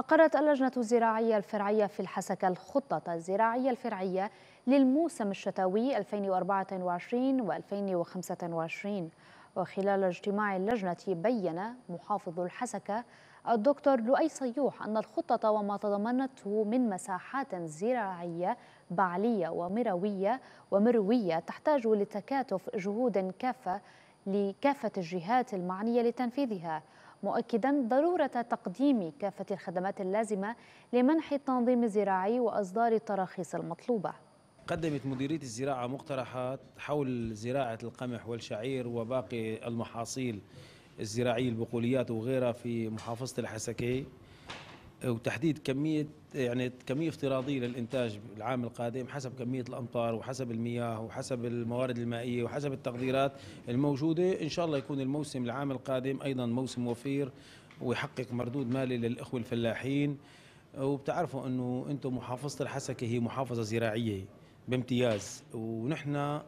أقرت اللجنة الزراعية الفرعية في الحسكة الخطة الزراعية الفرعية للموسم الشتوي 2024 و2025 وخلال اجتماع اللجنة بين محافظ الحسكة الدكتور لؤي صيوح أن الخطة وما تضمنته من مساحات زراعية بعلية ومروية ومروية تحتاج لتكاتف جهود كافة لكافة الجهات المعنية لتنفيذها مؤكدا ضرورة تقديم كافة الخدمات اللازمة لمنح التنظيم الزراعي وإصدار التراخيص المطلوبة قدمت مديرية الزراعة مقترحات حول زراعة القمح والشعير وباقي المحاصيل الزراعية البقوليات وغيرها في محافظة الحسكة وتحديد كميه يعني كميه افتراضيه للانتاج العام القادم حسب كميه الامطار وحسب المياه وحسب الموارد المائيه وحسب التقديرات الموجوده ان شاء الله يكون الموسم العام القادم ايضا موسم وفير ويحقق مردود مالي للاخوه الفلاحين وبتعرفوا انه انتم محافظه الحسكه هي محافظه زراعيه بامتياز ونحن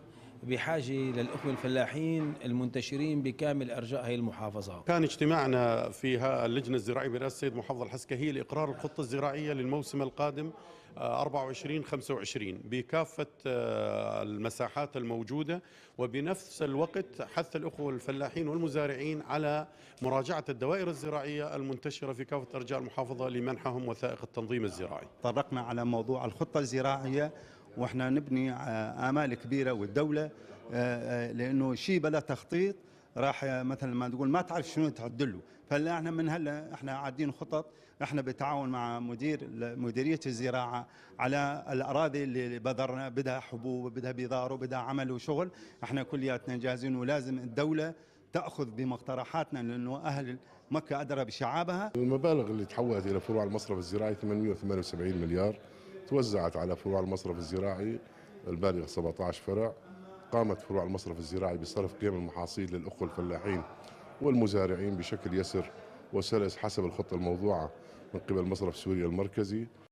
بحاجة للأخوة الفلاحين المنتشرين بكامل أرجاء هذه المحافظة كان اجتماعنا في اللجنة الزراعية برئاسة السيد محافظ هي لإقرار الخطة الزراعية للموسم القادم 24 آه، 25 بكافة آه، المساحات الموجودة وبنفس الوقت حث الأخوة الفلاحين والمزارعين على مراجعة الدوائر الزراعية المنتشرة في كافة أرجاء المحافظة لمنحهم وثائق التنظيم الزراعي طرقنا على موضوع الخطة الزراعية واحنا نبني امال كبيره والدوله آه، آه، لانه شيء بلا تخطيط راح آه، مثلا ما تقول ما تعرف شنو تعدله فلا احنا من هلا احنا عادين خطط احنا بالتعاون مع مدير مديريه الزراعه على الاراضي اللي بذرنا بدها حبوب وبدها بذار وبدها عمل وشغل احنا كلياتنا جاهزين ولازم الدوله تاخذ بمقترحاتنا لانه اهل مكه ادرى بشعابها المبالغ اللي تحولت الى فروع المصرف الزراعي 878 مليار توزعت على فروع المصرف الزراعي البالغ 17 فرع قامت فروع المصرف الزراعي بصرف قيم المحاصيل للأخوة الفلاحين والمزارعين بشكل يسر وسلس حسب الخطة الموضوعة من قبل مصرف سوريا المركزي